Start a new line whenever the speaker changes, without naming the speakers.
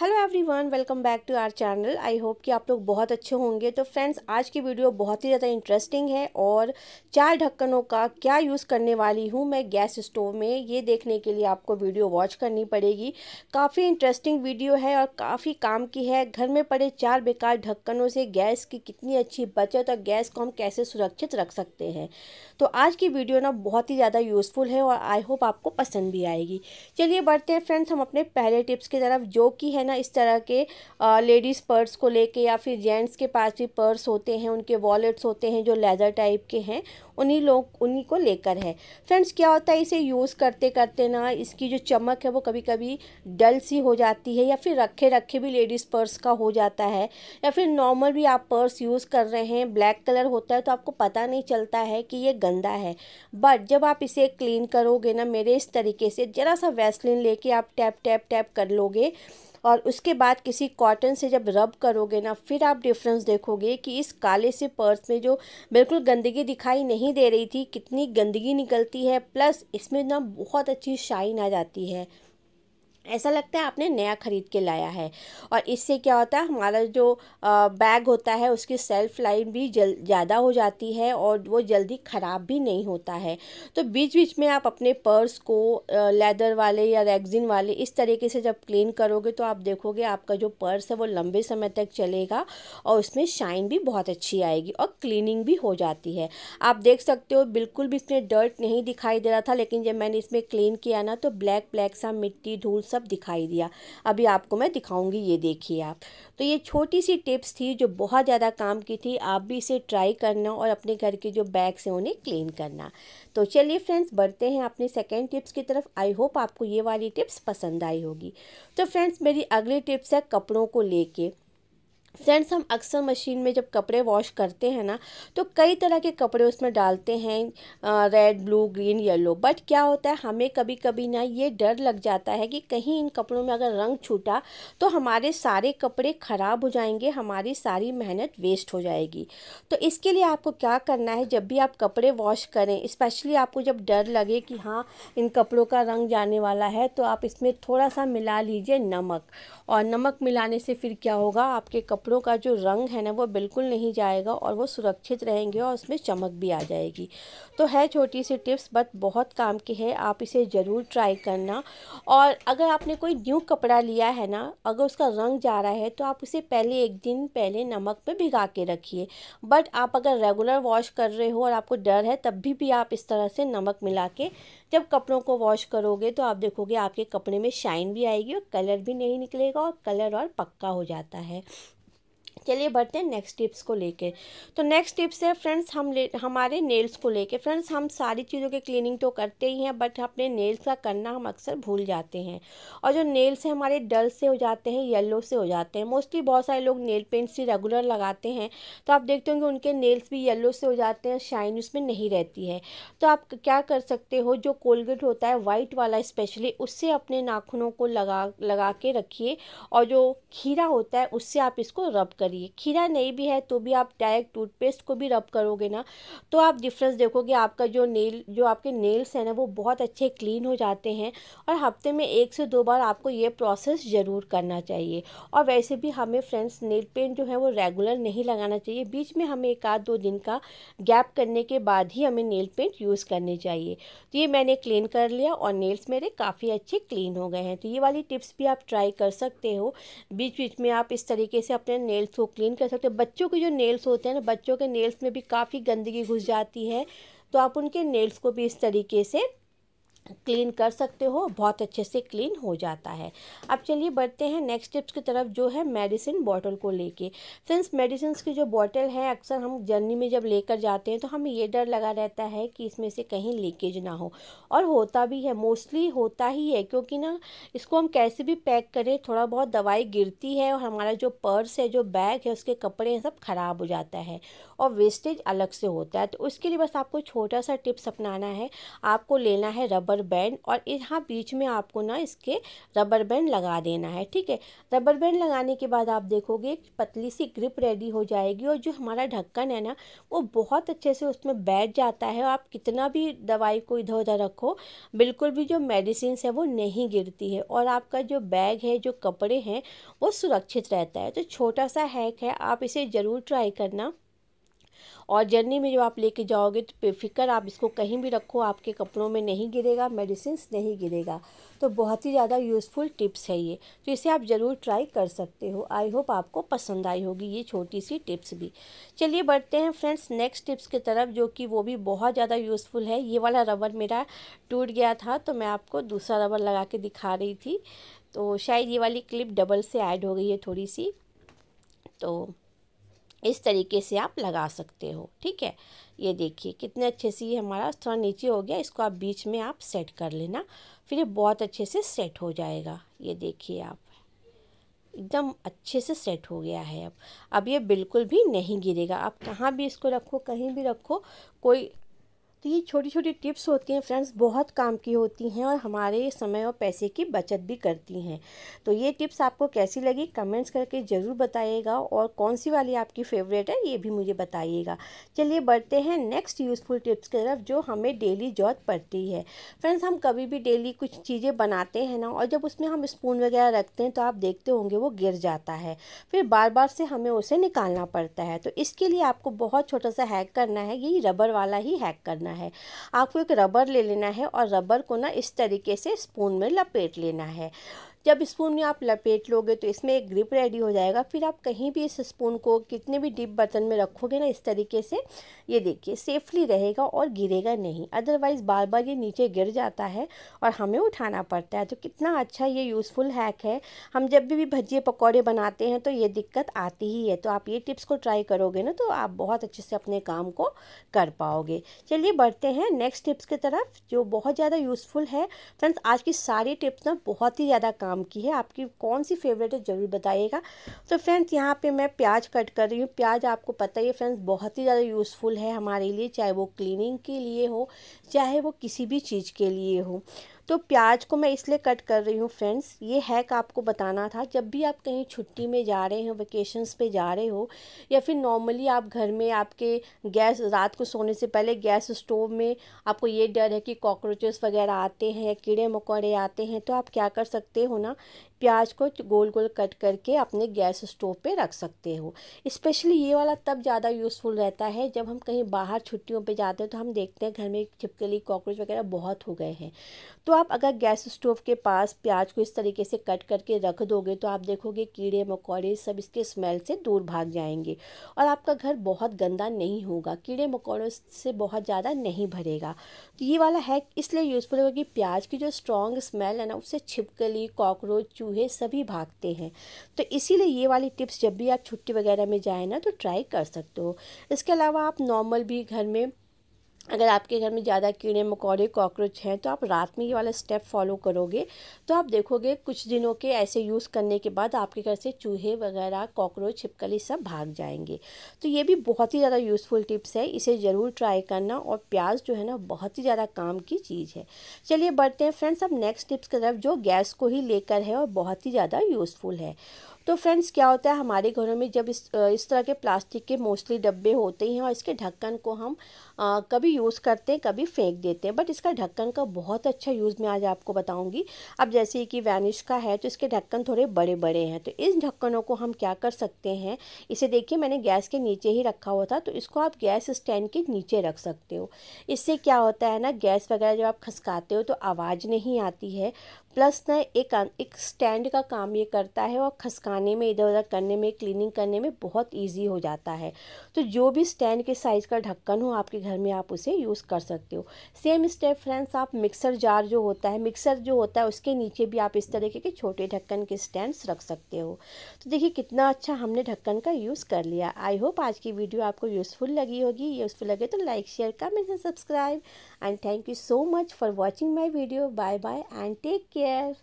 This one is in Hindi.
Hello everyone welcome back to our channel I hope कि आप लोग बहुत अच्छे होंगे तो फ्रेंड्स आज की वीडियो बहुत ही ज़्यादा इंटरेस्टिंग है और चार ढक्कनों का क्या यूज़ करने वाली हूँ मैं गैस स्टोव में ये देखने के लिए आपको वीडियो वॉच करनी पड़ेगी काफ़ी इंटरेस्टिंग वीडियो है और काफ़ी काम की है घर में पड़े चार बेकार ढक्कनों से गैस की कितनी अच्छी बचत और गैस को हम कैसे सुरक्षित रख सकते हैं तो आज की वीडियो ना बहुत ही ज़्यादा यूज़फुल है और आई होप आपको पसंद भी आएगी चलिए बढ़ते हैं फ्रेंड्स हम अपने पहले टिप्स की तरफ जो कि है ना इस तरह के लेडीज़ पर्स को लेके या फिर जेंट्स के पास भी पर्स होते हैं उनके वॉलेट्स होते हैं जो लेदर टाइप के हैं उन्हीं लोग उन्हीं को लेकर है फ्रेंड्स क्या होता है इसे यूज़ करते करते ना इसकी जो चमक है वो कभी कभी डल सी हो जाती है या फिर रखे रखे भी लेडीज़ पर्स का हो जाता है या फिर नॉर्मल भी आप पर्स यूज़ कर रहे हैं ब्लैक कलर होता है तो आपको पता नहीं चलता है कि ये गंदा है बट जब आप इसे क्लीन करोगे ना मेरे इस तरीके से ज़रा सा वैसलिन लेके आप टैप टैप टैप कर लोगे और उसके बाद किसी कॉटन से जब रब करोगे ना फिर आप डिफरेंस देखोगे कि इस काले से पर्स में जो बिल्कुल गंदगी दिखाई नहीं दे रही थी कितनी गंदगी निकलती है प्लस इसमें ना बहुत अच्छी शाइन आ जाती है ऐसा लगता है आपने नया ख़रीद के लाया है और इससे क्या होता है हमारा जो बैग होता है उसकी सेल्फ लाइन भी जल ज़्यादा हो जाती है और वो जल्दी ख़राब भी नहीं होता है तो बीच बीच में आप अपने पर्स को लेदर वाले या रेगजिन वाले इस तरीके से जब क्लीन करोगे तो आप देखोगे आपका जो पर्स है वो लंबे समय तक चलेगा और उसमें शाइन भी बहुत अच्छी आएगी और क्लीनिंग भी हो जाती है आप देख सकते हो बिल्कुल भी इसमें डर्ट नहीं दिखाई दे रहा था लेकिन जब मैंने इसमें क्लीन किया ना तो ब्लैक ब्लैक सा मिट्टी धूल सा सब दिखाई दिया अभी आपको मैं दिखाऊंगी ये देखिए आप तो ये छोटी सी टिप्स थी जो बहुत ज़्यादा काम की थी आप भी इसे ट्राई करना और अपने घर के जो बैग्स हैं उन्हें क्लीन करना तो चलिए फ्रेंड्स बढ़ते हैं अपने सेकेंड टिप्स की तरफ आई होप आपको ये वाली टिप्स पसंद आई होगी तो फ्रेंड्स मेरी अगली टिप्स है कपड़ों को लेके फ्रेंड्स हम अक्सर मशीन में जब कपड़े वॉश करते हैं ना तो कई तरह के कपड़े उसमें डालते हैं red blue green yellow but क्या होता है हमें कभी कभी ना ये डर लग जाता है कि कहीं इन कपड़ों में अगर रंग छूटा तो हमारे सारे कपड़े ख़राब हो जाएंगे हमारी सारी मेहनत वेस्ट हो जाएगी तो इसके लिए आपको क्या करना है जब भी आप कपड़े वॉश करें स्पेशली आपको जब डर लगे कि हाँ इन कपड़ों का रंग जाने वाला है तो आप इसमें थोड़ा सा मिला लीजिए नमक और नमक मिलाने से फिर क्या होगा आपके कपड़े कपड़ों का जो रंग है ना वो बिल्कुल नहीं जाएगा और वो सुरक्षित रहेंगे और उसमें चमक भी आ जाएगी तो है छोटी सी टिप्स बट बहुत काम की है आप इसे ज़रूर ट्राई करना और अगर आपने कोई न्यू कपड़ा लिया है ना अगर उसका रंग जा रहा है तो आप उसे पहले एक दिन पहले नमक में भिगा के रखिए बट आप अगर रेगुलर वॉश कर रहे हो और आपको डर है तब भी, भी आप इस तरह से नमक मिला के जब कपड़ों को वॉश करोगे तो आप देखोगे आपके कपड़े में शाइन भी आएगी और कलर भी नहीं निकलेगा और कलर और पक्का हो जाता है चलिए बढ़ते हैं नेक्स्ट टिप्स को लेके तो नेक्स्ट टिप्स है फ्रेंड्स हम ले हमारे नेल्स को लेके फ्रेंड्स हम सारी चीज़ों के क्लीनिंग तो करते ही हैं बट अपने नेल्स का करना हम अक्सर भूल जाते हैं और जो नेल्स हैं हमारे डल से हो जाते हैं येलो से हो जाते हैं मोस्टली बहुत सारे लोग नेल पेंट्स ही रेगुलर लगाते हैं तो आप देखते होंगे उनके नेल्स भी येलो से हो जाते हैं शाइन उसमें नहीं रहती है तो आप क्या कर सकते हो जो कोलगेट होता है वाइट वाला स्पेशली उससे अपने नाखूनों को लगा लगा के रखिए और जो खीरा होता है उससे आप इसको रब करिए करिए खीरा नहीं भी है तो भी आप डायरेक्ट टूथपेस्ट को भी रब करोगे ना तो आप डिफरेंस देखोगे आपका जो नेल जो आपके नेल्स हैं ना वो बहुत अच्छे क्लीन हो जाते हैं और हफ्ते में एक से दो बार आपको ये प्रोसेस ज़रूर करना चाहिए और वैसे भी हमें फ्रेंड्स नेल पेंट जो है वो रेगुलर नहीं लगाना चाहिए बीच में हमें एक आध दो दिन का गैप करने के बाद ही हमें नेल पेंट यूज़ करने चाहिए तो ये मैंने क्लीन कर लिया और नेल्स मेरे काफ़ी अच्छे क्लीन हो गए हैं तो ये वाली टिप्स भी आप ट्राई कर सकते हो बीच बीच में आप इस तरीके से अपने नेल्स को क्लीन कर सकते हो बच्चों के जो नेल्स होते हैं ना बच्चों के नेल्स में भी काफ़ी गंदगी घुस जाती है तो आप उनके नेल्स को भी इस तरीके से क्लीन कर सकते हो बहुत अच्छे से क्लीन हो जाता है अब चलिए बढ़ते हैं नेक्स्ट टिप्स की तरफ जो है मेडिसिन बॉटल को लेके फ्रेंड्स मेडिसिन की जो बॉटल है अक्सर हम जर्नी में जब लेकर जाते हैं तो हमें ये डर लगा रहता है कि इसमें से कहीं लीकेज ना हो और होता भी है मोस्टली होता ही है क्योंकि ना इसको हम कैसे भी पैक करें थोड़ा बहुत दवाई गिरती है और हमारा जो पर्स है जो बैग है उसके कपड़े हैं सब ख़राब हो जाता है और वेस्टेज अलग से होता है तो उसके लिए बस आपको छोटा सा टिप्स अपनाना है आपको लेना है रबर रबर बैंड और यहाँ बीच में आपको ना इसके रबर बैंड लगा देना है ठीक है रबर बैंड लगाने के बाद आप देखोगे एक पतली सी ग्रिप रेडी हो जाएगी और जो हमारा ढक्कन है ना वो बहुत अच्छे से उसमें बैठ जाता है आप कितना भी दवाई को इधर उधर रखो बिल्कुल भी जो मेडिसिन है वो नहीं गिरती है और आपका जो बैग है जो कपड़े हैं वो सुरक्षित रहता है तो छोटा सा हैक है आप इसे ज़रूर ट्राई करना और जर्नी में जो आप लेके जाओगे तो बेफिक्र आप इसको कहीं भी रखो आपके कपड़ों में नहीं गिरेगा मेडिसिन नहीं गिरेगा तो बहुत ही ज़्यादा यूज़फुल टिप्स है ये तो इसे आप ज़रूर ट्राई कर सकते हो आई होप आपको पसंद आई होगी ये छोटी सी टिप्स भी चलिए बढ़ते हैं फ्रेंड्स नेक्स्ट टिप्स की तरफ जो कि वो भी बहुत ज़्यादा यूज़फुल है ये वाला रबर मेरा टूट गया था तो मैं आपको दूसरा रबर लगा के दिखा रही थी तो शायद ये वाली क्लिप डबल से ऐड हो गई है थोड़ी सी तो इस तरीके से आप लगा सकते हो ठीक है ये देखिए कितने अच्छे से ये हमारा थोड़ा नीचे हो गया इसको आप बीच में आप सेट कर लेना फिर ये बहुत अच्छे से सेट हो जाएगा ये देखिए आप एकदम अच्छे से सेट हो गया है अब अब ये बिल्कुल भी नहीं गिरेगा आप कहाँ भी इसको रखो कहीं भी रखो कोई तो ये छोटी छोटी टिप्स होती हैं फ्रेंड्स बहुत काम की होती हैं और हमारे समय और पैसे की बचत भी करती हैं तो ये टिप्स आपको कैसी लगी कमेंट्स करके ज़रूर बताइएगा और कौन सी वाली आपकी फेवरेट है ये भी मुझे बताइएगा चलिए बढ़ते हैं नेक्स्ट यूज़फुल टिप्स की तरफ जो हमें डेली जॉब पड़ती है फ्रेंड्स हम कभी भी डेली कुछ चीज़ें बनाते हैं ना और जब उसमें हम स्पून वगैरह रखते हैं तो आप देखते होंगे वो गिर जाता है फिर बार बार से हमें उसे निकालना पड़ता है तो इसके लिए आपको बहुत छोटा सा हैक करना है यही रबर वाला ही हैक करना है है आपको एक रबर ले लेना है और रबर को ना इस तरीके से स्पून में लपेट लेना है जब स्पून में आप लपेट लोगे तो इसमें एक ग्रिप रेडी हो जाएगा फिर आप कहीं भी इस स्पून को कितने भी डिप बर्तन में रखोगे ना इस तरीके से ये देखिए सेफली रहेगा और गिरेगा नहीं अदरवाइज़ बार बार ये नीचे गिर जाता है और हमें उठाना पड़ता है तो कितना अच्छा ये यूज़फुल हैक है हम जब भी भी भजिए पकौड़े बनाते हैं तो ये दिक्कत आती ही है तो आप ये टिप्स को ट्राई करोगे ना तो आप बहुत अच्छे से अपने काम को कर पाओगे चलिए बढ़ते हैं नेक्स्ट टिप्स की तरफ जो बहुत ज़्यादा यूज़फुल है फ्रेंड्स आज की सारी टिप्स ना बहुत ही ज़्यादा काम आम की है आपकी कौन सी फेवरेट है ज़रूर बताइएगा तो फ्रेंड्स यहाँ पे मैं प्याज कट कर रही हूँ प्याज आपको पता ही है फ्रेंड्स बहुत ही ज़्यादा यूज़फुल है हमारे लिए चाहे वो क्लीनिंग के लिए हो चाहे वो किसी भी चीज़ के लिए हो तो प्याज को मैं इसलिए कट कर रही हूँ फ्रेंड्स ये हैक आपको बताना था जब भी आप कहीं छुट्टी में जा रहे हो वेकेशंस पे जा रहे हो या फिर नॉर्मली आप घर में आपके गैस रात को सोने से पहले गैस स्टोव में आपको ये डर है कि कॉकरोचेस वगैरह आते हैं कीड़े मकोड़े आते हैं तो आप क्या कर सकते हो ना प्याज को गोल गोल कट करके अपने गैस स्टोव पे रख सकते हो स्पेशली ये वाला तब ज़्यादा यूज़फुल रहता है जब हम कहीं बाहर छुट्टियों पे जाते हैं तो हम देखते हैं घर में छिपकली कॉकरोच वगैरह बहुत हो गए हैं तो आप अगर गैस स्टोव के पास प्याज को इस तरीके से कट करके रख दोगे तो आप देखोगे कीड़े मकोड़े सब इसके स्मेल से दूर भाग जाएंगे और आपका घर बहुत गंदा नहीं होगा कीड़े मकोड़ों से बहुत ज़्यादा नहीं भरेगा तो ये वाला है इसलिए यूज़फुल होगा कि प्याज की जो स्ट्रॉन्ग स्मेल है ना उससे छिपकली कॉकरोच चूहे सभी भागते हैं तो इसीलिए ये वाली टिप्स जब भी आप छुट्टी वगैरह में जाए ना तो ट्राई कर सकते हो इसके अलावा आप नॉर्मल भी घर में अगर आपके घर में ज़्यादा कीड़े मकोड़े कॉकरोच हैं तो आप रात में ये वाला स्टेप फॉलो करोगे तो आप देखोगे कुछ दिनों के ऐसे यूज़ करने के बाद आपके घर से चूहे वगैरह कॉकरोच छिपकली सब भाग जाएंगे तो ये भी बहुत ही ज़्यादा यूज़फुल टिप्स है इसे ज़रूर ट्राई करना और प्याज जो है ना बहुत ही ज़्यादा काम की चीज़ है चलिए बढ़ते हैं फ्रेंड्स अब नेक्स्ट टिप्स की तरफ जो गैस को ही लेकर है और बहुत ही ज़्यादा यूज़फुल है तो फ्रेंड्स क्या होता है हमारे घरों में जब इस इस तरह के प्लास्टिक के मोस्टली डब्बे होते हैं और इसके ढक्कन को हम आ, कभी यूज़ करते हैं कभी फेंक देते हैं बट इसका ढक्कन का बहुत अच्छा यूज़ मैं आज आपको बताऊँगी अब जैसे कि वैनिश का है तो इसके ढक्कन थोड़े बड़े बड़े हैं तो इस ढक्कनों को हम क्या कर सकते हैं इसे देखिए मैंने गैस के नीचे ही रखा हुआ था तो इसको आप गैस स्टैंड के नीचे रख सकते हो इससे क्या होता है ना गैस वगैरह जब आप खसकाते हो तो आवाज़ नहीं आती है प्लस ना एक एक स्टैंड का काम ये करता है और खसकाने में इधर उधर करने में क्लीनिंग करने में बहुत इजी हो जाता है तो जो भी स्टैंड के साइज़ का ढक्कन हो आपके घर में आप उसे यूज़ कर सकते हो सेम स्टेप फ्रेंड्स आप मिक्सर जार जो होता है मिक्सर जो होता है उसके नीचे भी आप इस तरीके के छोटे ढक्कन के स्टैंड रख सकते हो तो देखिए कितना अच्छा हमने ढक्कन का यूज़ कर लिया आई होप आज की वीडियो आपको यूज़फुल लगी होगी यूज़फुल लगे तो like share comment and subscribe and thank you so much for watching my video. Bye bye and take care.